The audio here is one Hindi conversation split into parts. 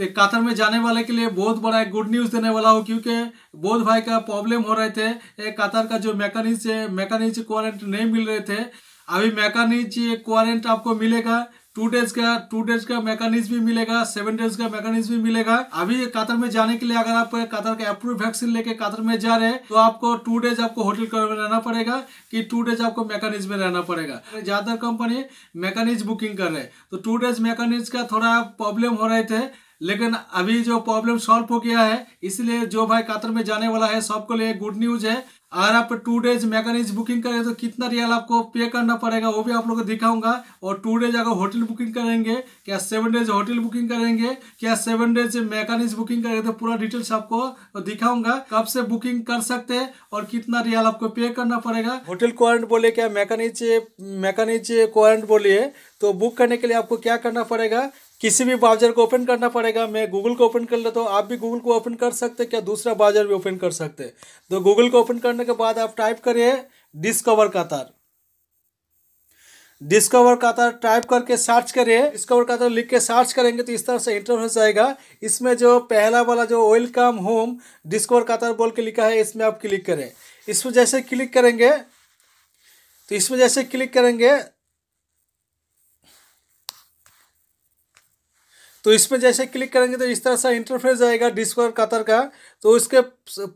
तो कातर में जाने वाले के लिए बहुत बड़ा एक गुड न्यूज़ देने वाला हूँ क्योंकि बोध भाई का प्रॉब्लम हो रहे थे एक कातर का जो मैकानिज है मैकानिज क्वारंट नहीं मिल रहे थे अभी मैकानिज क्वारंट आपको मिलेगा टू डेज का टू डेज का मैकानिज भी मिलेगा सेवन डेज का मैकानिज भी मिलेगा अभी कातर में जाने के लिए अगर आप कातर का अप्रूव वैक्सीन लेके कातर में जा रहे हैं तो आपको टू डेज आपको होटल में रहना पड़ेगा कि टू डेज आपको मैकानिज में रहना पड़ेगा ज्यादातर कंपनी मैकानिज बुकिंग कर रहे हैं तो टू डेज मैकानिज का थोड़ा प्रॉब्लम हो रहे थे लेकिन अभी जो प्रॉब्लम सॉल्व हो गया है इसलिए जो भाई कातर में जाने वाला है सबको लिए गुड न्यूज है अगर आप टू डेज मैकेनिज बुकिंग करें तो कितना रियल आपको पे करना पड़ेगा वो भी आप लोग को दिखाऊंगा और टू डेज अगर होटल बुकिंग करेंगे क्या सेवन डेज होटल बुकिंग करेंगे क्या सेवन डेज मैकेनिज बुकिंग करेंगे तो पूरा डिटेल्स आपको दिखाऊंगा कब से बुकिंग कर सकते हैं और कितना रियल आपको पे करना पड़ेगा होटल क्वारंट बोले क्या मैकानीज मैकेनिज क्वारंट बोलिए तो बुक करने के लिए आपको क्या करना पड़ेगा किसी भी ब्राउजर को ओपन करना पड़ेगा मैं गूगल को ओपन कर लेता हूँ आप भी गूगल को ओपन कर सकते हैं क्या दूसरा ब्राउजर भी ओपन कर सकते हैं तो गूगल को ओपन करने के बाद आप टाइप करिए डिस्कवर कतार डिस्कवर कतार टाइप करके सर्च करिए डिस्कवर कतार लिख के सर्च करेंगे तो इस तरह से इंटर हो जाएगा इसमें जो पहला वाला जो वेलकम होम डिस्कवर कतार बोल के लिखा है इसमें आप क्लिक करें इसमें जैसे क्लिक करेंगे तो इसमें जैसे क्लिक करेंगे तो इसमें जैसे क्लिक करेंगे तो इस तरह से इंटरफेस आएगा डिस्कवर कतर का तो उसके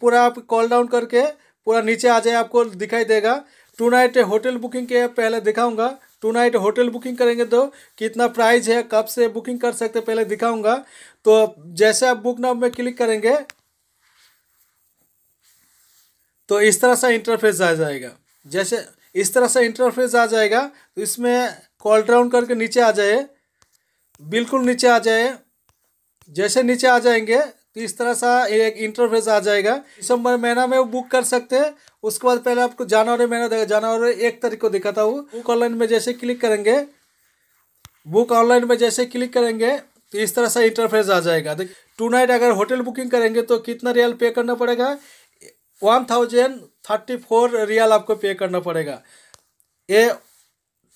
पूरा आप कॉल डाउन करके पूरा नीचे आ जाए आपको दिखाई देगा टू नाइट होटल बुकिंग के पहले दिखाऊंगा टू नाइट होटल बुकिंग करेंगे तो कितना प्राइस है कब से बुकिंग कर सकते पहले दिखाऊंगा तो जैसे आप बुक नाउ में क्लिक करेंगे तो इस तरह से इंटरफेस आ जाएगा जैसे इस तरह से इंटरफेस आ जाएगा तो इसमें कॉल डाउन करके नीचे आ जाए बिल्कुल नीचे आ जाए जैसे नीचे आ जाएंगे तो इस तरह सा एक इंटरफेस आ जाएगा दिसंबर महीना में वो बुक कर सकते हैं उसके बाद पहले आपको जानवरी महीना देगा जानवर एक तारीख को दिखाता हूँ बुक ऑनलाइन में जैसे क्लिक करेंगे बुक ऑनलाइन में जैसे क्लिक करेंगे तो इस तरह सा इंटरफेस आ जाएगा देखिए टू नाइट अगर होटल बुकिंग करेंगे तो कितना रियल पे करना पड़ेगा one thousand thirty four riyal आपको पे करना पड़ेगा ये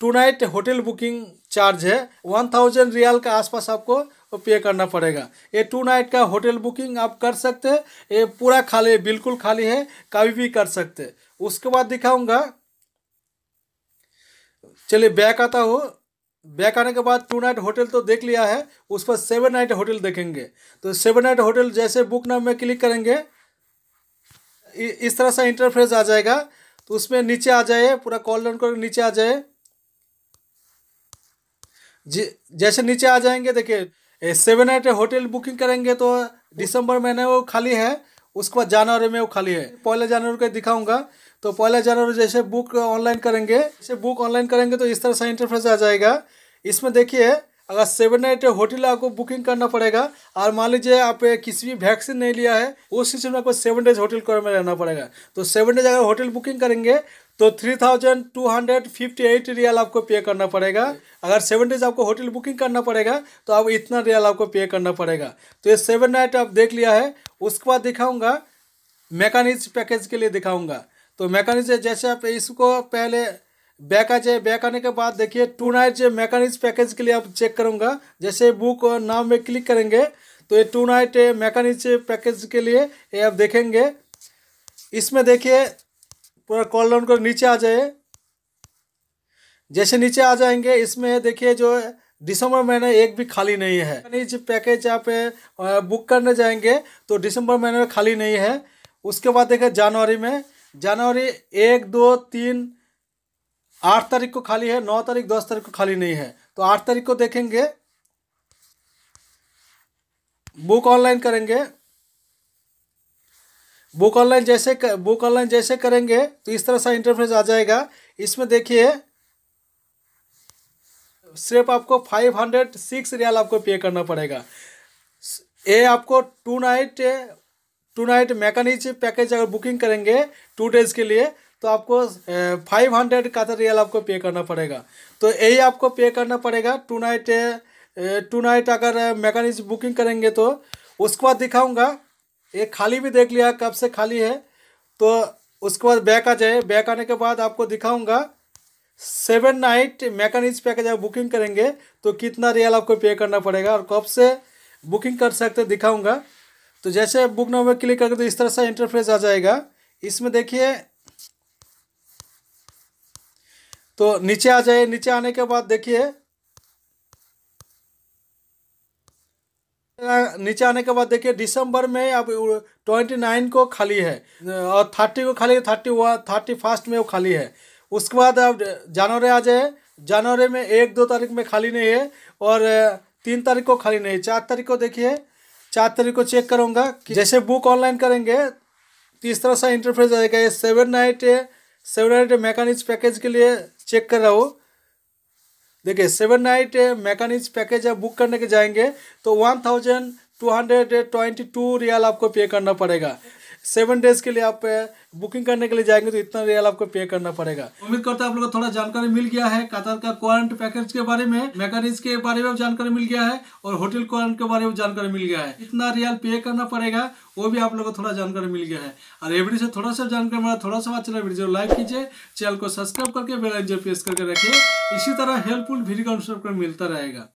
two night hotel booking charge है वन थाउजेंड रियाल का आसपास आपको पे करना पड़ेगा ये टू नाइट का होटल बुकिंग आप कर सकते हैं ये पूरा खाली बिल्कुल खाली है कभी भी कर सकते उसके बाद दिखाऊंगा चलिए बैक आता हो बैक आने के बाद टू नाइट होटल तो देख लिया है उस पर सेवन नाइट होटल देखेंगे तो सेवन नाइट होटल जैसे बुक नाम में क्लिक करेंगे इस तरह से इंटरफेस आ जाएगा तो उसमें नीचे आ जाए पूरा कॉल डाउन करके नीचे आ जाए जैसे नीचे आ जाएंगे देखिए सेवन एट होटल बुकिंग करेंगे तो दिसंबर महीने वो खाली है उसके बाद जनवरी में वो खाली है पहले जनवरी का दिखाऊंगा तो पहले जनवरी जैसे बुक ऑनलाइन करेंगे जैसे बुक ऑनलाइन करेंगे तो इस तरह से इंटरफेस आ जाएगा इसमें देखिए अगर सेवन नाइट होटल आपको बुकिंग करना पड़ेगा और मान लीजिए आप किसी भी वैक्सीन नहीं लिया है उस सिस्टम में आपको सेवन डेज होटल कोर में रहना पड़ेगा तो सेवन डेज अगर होटल बुकिंग करेंगे तो three thousand two hundred fifty eight riyal आपको पे करना पड़ेगा अगर सेवन डेज आपको होटल बुकिंग करना पड़ेगा तो आप इतना रियल आपको पे करना पड़ेगा तो ये सेवन नाइट आप देख लिया है उसके बाद दिखाऊँगा मैकानिज पैकेज के लिए दिखाऊँगा तो मैकानिज जैसे आप इसको पहले बैक आ जाए बैक आने के बाद देखिए टू नाइट जो मैकानिज पैकेज के लिए आप चेक करूँगा जैसे बुक और नाम में क्लिक करेंगे तो ये टू नाइट मैकानिक पैकेज के लिए ये आप देखेंगे इसमें देखिए पूरा कॉल डाउन कर नीचे आ जाए जैसे नीचे आ जाएंगे इसमें देखिए जो दिसंबर महीना एक भी खाली नहीं है मैकानिज पैकेज आप बुक करने जाएंगे तो दिसंबर महीने में खाली नहीं है उसके बाद देखिए जनवरी में जनवरी एक दो तीन आठ तारीख को खाली है नौ तारीख दस तारीख को खाली नहीं है तो आठ तारीख को देखेंगे बुक ऑनलाइन करेंगे बुक ऑनलाइन जैसे कर, बुक ऑनलाइन जैसे करेंगे तो इस तरह सा इंटरफेस आ जाएगा इसमें देखिए सिर्फ आपको फाइव हंड्रेड सिक्स रियाल आपको पे करना पड़ेगा ये आपको टू नाइट टू नाइट मैकानिज पैकेज अगर बुकिंग करेंगे टू डेज के लिए तो आपको फाइव हंड्रेड का रियल तो आपको पे करना पड़ेगा तो यही आपको पे करना पड़ेगा टू नाइट टू नाइट अगर मैकेनिज बुकिंग करेंगे तो उसके बाद दिखाऊंगा ये खाली भी देख लिया कब से खाली है तो उसके बाद बैक आ जाए बैक आने के बाद आपको दिखाऊंगा सेवन नाइट मैकेनिज पैकेज आप बुकिंग करेंगे तो कितना रियल आपको पे करना पड़ेगा और कब से बुकिंग कर सकते दिखाऊंगा तो जैसे बुक नंबर क्लिक करके तो इस तरह से इंटरफेस आ जाएगा इसमें देखिए तो नीचे आ जाइए नीचे आने के बाद देखिए नीचे आने के बाद देखिए दिसंबर में अब ट्वेंटी नाइन को खाली है और थर्टी को खाली थर्टी वन थर्टी फर्स्ट में वो खाली है उसके बाद अब जनवरी आ जाए जनवरी में एक दो तारीख में खाली नहीं है और तीन तारीख को खाली नहीं है चार तारीख को देखिए चार तारीख को चेक करूँगा कि जैसे बुक ऑनलाइन करेंगे तीस तो तरह सा इंटरफेस आएगा ये सेवन नाइट सेवन नाइट मैकानिक्स पैकेज के लिए चेक कर रहा हूँ देखिए सेवन नाइट मैकानिज पैकेज आप बुक करने के जाएंगे तो one thousand two hundred twenty two riyal आपको पे करना पड़ेगा सेवन डेज के लिए आप बुकिंग करने के लिए जाएंगे तो इतना रियल आपको पे करना पड़ेगा उम्मीद करता है आप लोग को थोड़ा जानकारी मिल गया है कतार का क्वारंट पैकेज के बारे में मैकेनिज के बारे में जानकारी मिल गया है और होटल क्वारंट के बारे में जानकारी मिल गया है इतना रियल पे करना पड़ेगा वो भी आप लोग को थोड़ा जानकारी मिल गया है और एवरी से थोड़ा सा जानकारी मिला थोड़ा सा अच्छा वीडियो लाइक कीजिए चैनल को सब्सक्राइब करके बेल आइकन प्रेस करके रखिए इसी तरह हेल्पफुल वीडियो मिलता रहेगा